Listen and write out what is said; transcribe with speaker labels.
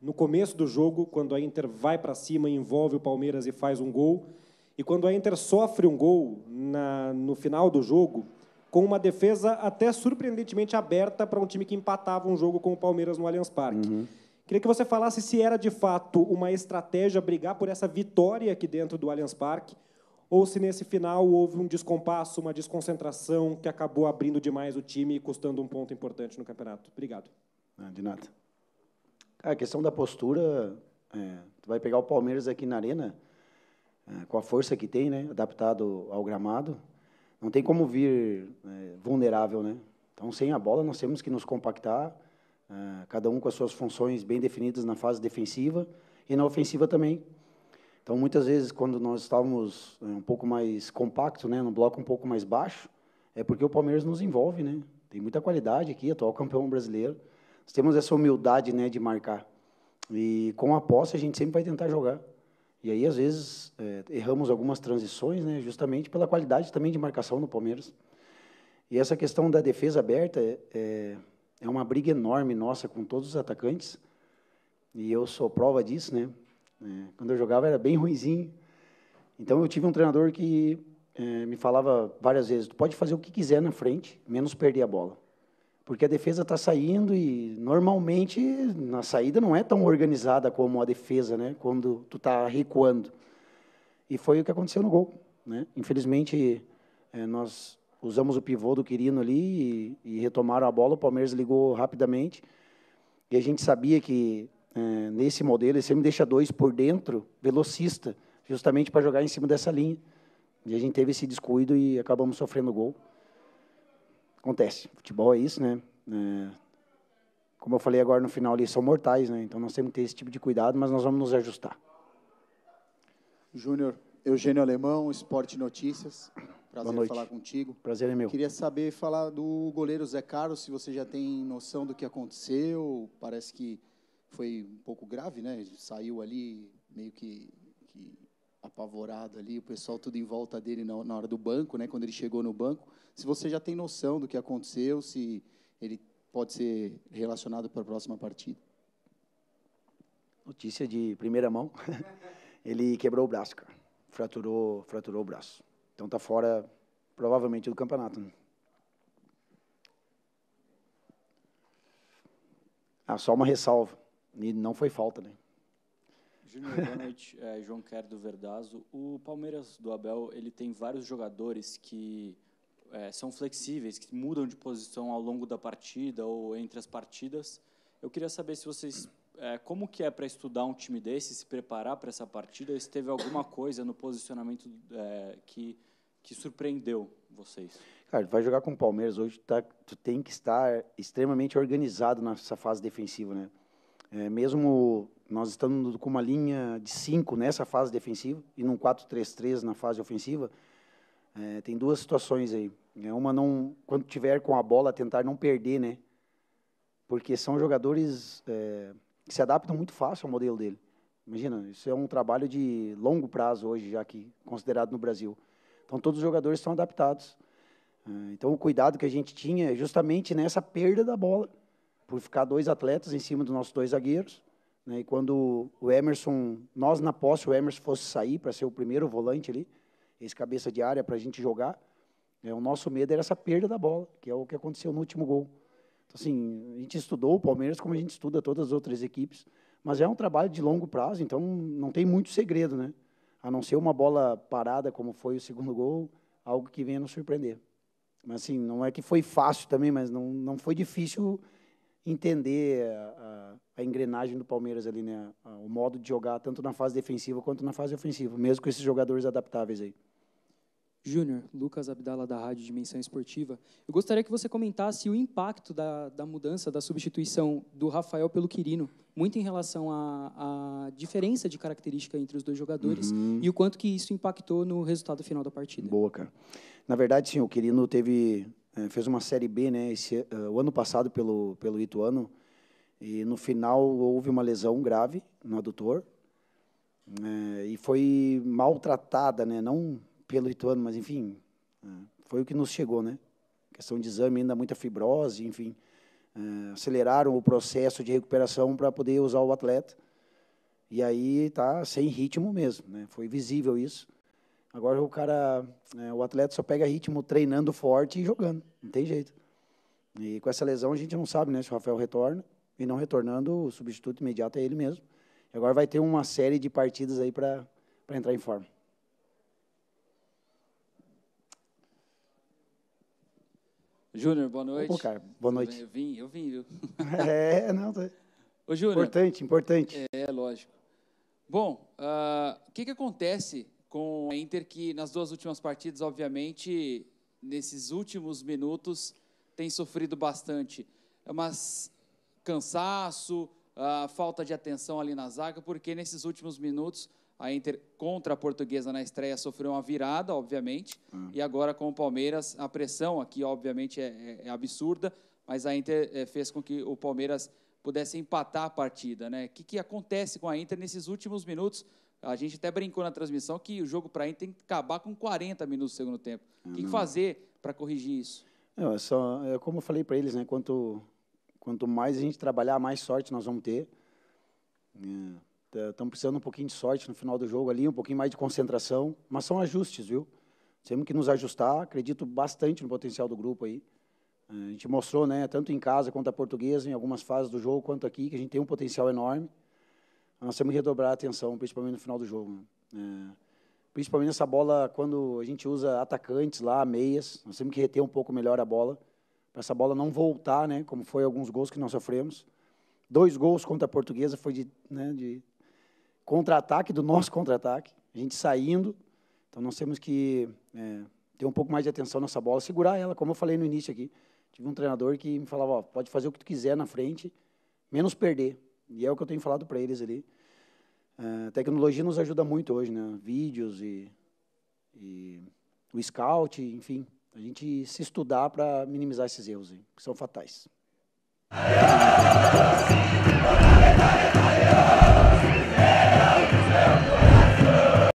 Speaker 1: no começo do jogo, quando a Inter vai para cima, envolve o Palmeiras e faz um gol, e quando a Inter sofre um gol na, no final do jogo, com uma defesa até surpreendentemente aberta para um time que empatava um jogo com o Palmeiras no Allianz Parque. Uhum. Queria que você falasse se era de fato uma estratégia brigar por essa vitória aqui dentro do Allianz Parque, ou se nesse final houve um descompasso, uma desconcentração que acabou abrindo demais o time e custando um ponto importante no campeonato. Obrigado. Ah, de nada a questão da postura, é, tu vai pegar o Palmeiras aqui na arena, é, com a força que tem, né, adaptado ao gramado, não tem como vir é, vulnerável, né? Então, sem a bola, nós temos que nos compactar, é, cada um com as suas funções bem definidas na fase defensiva e na ofensiva também. Então, muitas vezes, quando nós estávamos é, um pouco mais compacto, né, no bloco um pouco mais baixo, é porque o Palmeiras nos envolve, né? Tem muita qualidade aqui, atual campeão brasileiro temos essa humildade né, de marcar. E com a posse a gente sempre vai tentar jogar. E aí, às vezes, é, erramos algumas transições, né, justamente pela qualidade também de marcação do Palmeiras. E essa questão da defesa aberta é, é, é uma briga enorme nossa com todos os atacantes. E eu sou prova disso, né? É, quando eu jogava era bem ruizinho. Então eu tive um treinador que é, me falava várias vezes: tu pode fazer o que quiser na frente, menos perder a bola porque a defesa está saindo e normalmente na saída não é tão organizada como a defesa, né? Quando tu está recuando. E foi o que aconteceu no gol, né? Infelizmente é, nós usamos o pivô do Quirino ali e, e, retomaram a bola. O Palmeiras ligou rapidamente e a gente sabia que é, nesse modelo ele sempre deixa dois por dentro, velocista, justamente para jogar em cima dessa linha. E a gente teve esse descuido e acabamos sofrendo o gol. Acontece. Futebol é isso, né? É, como eu falei agora no final ali, são mortais, né? Então nós temos que ter esse tipo de cuidado, mas nós vamos nos ajustar. Júnior, Eugênio Alemão, Esporte Notícias. Prazer Boa falar contigo. Prazer é meu. Queria saber falar do goleiro Zé Carlos, se você já tem noção do que aconteceu. Parece que foi um pouco grave, né? Saiu ali meio que, que apavorado ali, o pessoal tudo em volta dele na, na hora do banco, né, quando ele chegou no banco, se você já tem noção do que aconteceu, se ele pode ser relacionado para a próxima partida. Notícia de primeira mão. ele quebrou o braço, cara. Fraturou, fraturou o braço. Então tá fora provavelmente do campeonato. Né? Ah, só uma ressalva. E não foi falta, né? Júnior, boa noite. É, João Quer do Verdazo. O Palmeiras do Abel ele tem vários jogadores que é, são flexíveis, que mudam de posição ao longo da partida ou entre as partidas. Eu queria saber se vocês é, como que é para estudar um time desse, se preparar para essa partida, se teve alguma coisa no posicionamento é, que que surpreendeu vocês? Cara, vai jogar com o Palmeiras hoje, tá, tu tem que estar extremamente organizado nessa fase defensiva, né? É, mesmo nós estamos com uma linha de 5 nessa fase defensiva e num 4-3-3 na fase ofensiva, é, tem duas situações aí. É uma não, quando tiver com a bola, tentar não perder, né? Porque são jogadores é, que se adaptam muito fácil ao modelo dele. Imagina, isso é um trabalho de longo prazo hoje, já que considerado no Brasil. Então todos os jogadores estão adaptados. É, então o cuidado que a gente tinha é justamente nessa perda da bola por ficar dois atletas em cima dos nossos dois zagueiros. Né? E quando o Emerson, nós na posse, o Emerson fosse sair para ser o primeiro volante ali, esse cabeça de área para a gente jogar, né? o nosso medo era essa perda da bola, que é o que aconteceu no último gol. Então, assim, a gente estudou o Palmeiras como a gente estuda todas as outras equipes, mas é um trabalho de longo prazo, então não tem muito segredo, né? A não ser uma bola parada, como foi o segundo gol, algo que venha nos surpreender. Mas, assim, não é que foi fácil também, mas não, não foi difícil entender a, a, engrenagem do Palmeiras ali, né? O modo de jogar tanto na fase defensiva quanto na fase ofensiva, mesmo com esses jogadores adaptáveis aí. Júnior, Lucas Abdala da Rádio Dimensão Esportiva. Eu gostaria que você comentasse o impacto da, da mudança, da substituição do Rafael pelo Quirino, muito em relação à diferença de característica entre os dois jogadores uhum. e o quanto que isso impactou no resultado final da partida. Boa, cara. Na verdade, sim, o Quirino teve é, fez uma Série B né, esse, uh, o ano passado pelo, pelo Ituano, e no final houve uma lesão grave no adutor, é, e foi maltratada, né, não pelo Ituano, mas enfim, é, foi o que nos chegou. Né? Questão de exame, ainda muita fibrose, enfim. É, aceleraram o processo de recuperação para poder usar o atleta. E aí tá sem ritmo mesmo, né? Foi visível isso. Agora o cara, é, o atleta só pega ritmo treinando forte e jogando, não tem jeito. E com essa lesão a gente não sabe né, se o Rafael retorna, e não retornando, o substituto imediato é ele mesmo. E agora vai ter uma série de partidas aí para entrar em forma. Júnior, boa noite. Ô, cara, boa noite. Eu vim, eu vim, viu? é, não, tá. Ô, Júnior. Importante, importante. É, é lógico. Bom, ah, o uh, que, que acontece com a Inter, que nas duas últimas partidas, obviamente, nesses últimos minutos, tem sofrido bastante. É mas cansaço, a falta de atenção ali na zaga, porque nesses últimos minutos a Inter contra a Portuguesa na estreia sofreu uma virada, obviamente, ah. e agora com o Palmeiras a pressão aqui, obviamente, é, é, é absurda, mas a Inter eh, fez com que o Palmeiras pudesse empatar a partida, né? O que, que acontece com a Inter nesses últimos minutos? A gente até brincou na transmissão que o jogo para Inter tem que acabar com 40 minutos do segundo tempo. O que, que, ah, fazer para corrigir isso? Não, é só, é como eu falei para eles, né? Quanto, quanto mais a gente trabalhar, mais sorte nós vamos ter. Estamos é, precisando um pouquinho de sorte no final do jogo ali, um pouquinho mais de concentração, mas são ajustes, viu? Temos que nos ajustar. Acredito bastante no potencial do grupo aí. A gente mostrou, né, tanto em casa quanto a portuguesa, em algumas fases do jogo, quanto aqui, que a gente tem um potencial enorme nós temos que redobrar a atenção, principalmente no final do jogo. Né? É, principalmente essa bola, quando a gente usa atacantes lá, meias, nós temos que reter um pouco melhor a bola, para essa bola não voltar, né, como foi alguns gols que nós sofremos. Dois gols contra a portuguesa foi de, né, de contra-ataque, do nosso contra-ataque, a gente saindo. Então, nós temos que é, ter um pouco mais de atenção nessa bola, segurar ela, como eu falei no início aqui. Tive um treinador que me falava, ó, pode fazer o que tu quiser na frente, menos perder. E é o que eu tenho falado para eles ali. É, a tecnologia nos ajuda muito hoje, né? Vídeos e, e o scout, enfim. A gente se estudar para minimizar esses erros, que são fatais.